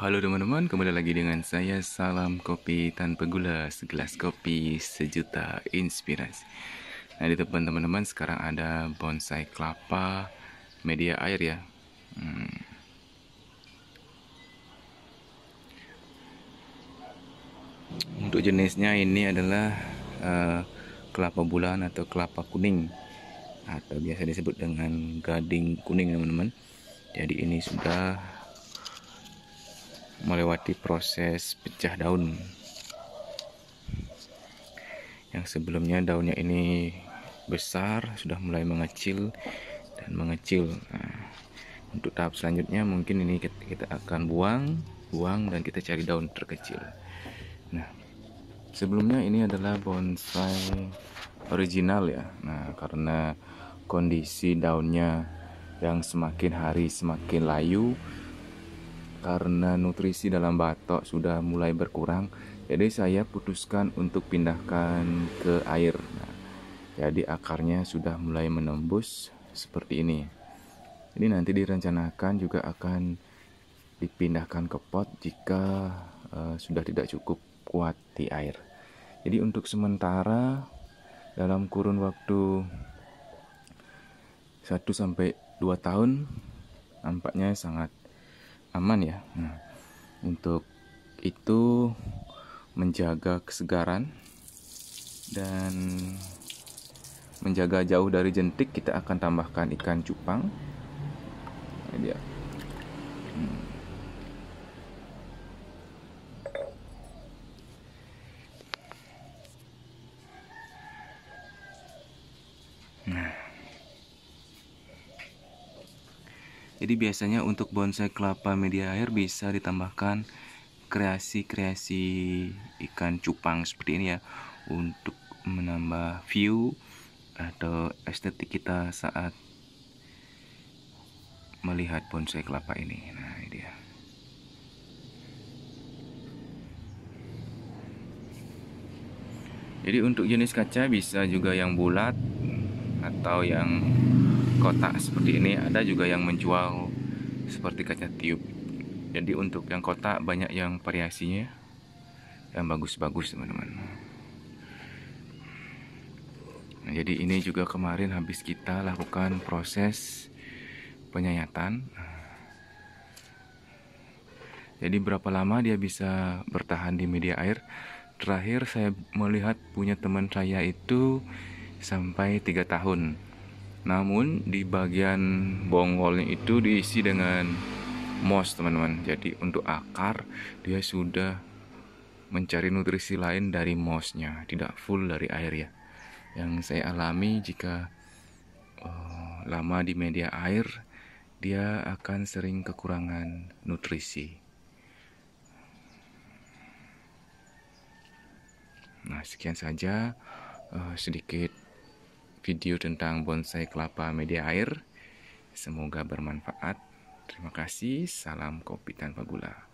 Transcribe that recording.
Halo teman-teman, kembali lagi dengan saya Salam Kopi Tanpa Gula Segelas kopi, sejuta inspirasi Nah di depan teman-teman sekarang ada bonsai kelapa Media air ya hmm. Untuk jenisnya ini adalah uh, kelapa bulan atau kelapa kuning Atau biasa disebut dengan gading kuning teman-teman Jadi ini sudah melewati proses pecah daun yang sebelumnya daunnya ini besar sudah mulai mengecil dan mengecil nah, untuk tahap selanjutnya mungkin ini kita, kita akan buang buang dan kita cari daun terkecil nah sebelumnya ini adalah bonsai original ya nah karena kondisi daunnya yang semakin hari semakin layu karena nutrisi dalam batok sudah mulai berkurang jadi saya putuskan untuk pindahkan ke air nah, jadi akarnya sudah mulai menembus seperti ini ini nanti direncanakan juga akan dipindahkan ke pot jika uh, sudah tidak cukup kuat di air jadi untuk sementara dalam kurun waktu 1 2 tahun nampaknya sangat aman ya nah, untuk itu menjaga kesegaran dan menjaga jauh dari jentik kita akan tambahkan ikan cupang ini dia hmm. nah Jadi biasanya untuk bonsai kelapa media air bisa ditambahkan kreasi-kreasi ikan cupang seperti ini ya untuk menambah view atau estetik kita saat melihat bonsai kelapa ini. Nah, ini dia. Jadi untuk jenis kaca bisa juga yang bulat atau yang kotak seperti ini ada juga yang menjual seperti kaca tiup jadi untuk yang kotak banyak yang variasinya yang bagus-bagus teman-teman nah, jadi ini juga kemarin habis kita lakukan proses penyayatan jadi berapa lama dia bisa bertahan di media air terakhir saya melihat punya teman saya itu sampai tiga tahun namun di bagian bonggolnya itu diisi dengan moss teman-teman jadi untuk akar dia sudah mencari nutrisi lain dari mossnya tidak full dari air ya yang saya alami jika oh, lama di media air dia akan sering kekurangan nutrisi nah sekian saja uh, sedikit video tentang bonsai kelapa media air. Semoga bermanfaat. Terima kasih. Salam kopi tanpa gula.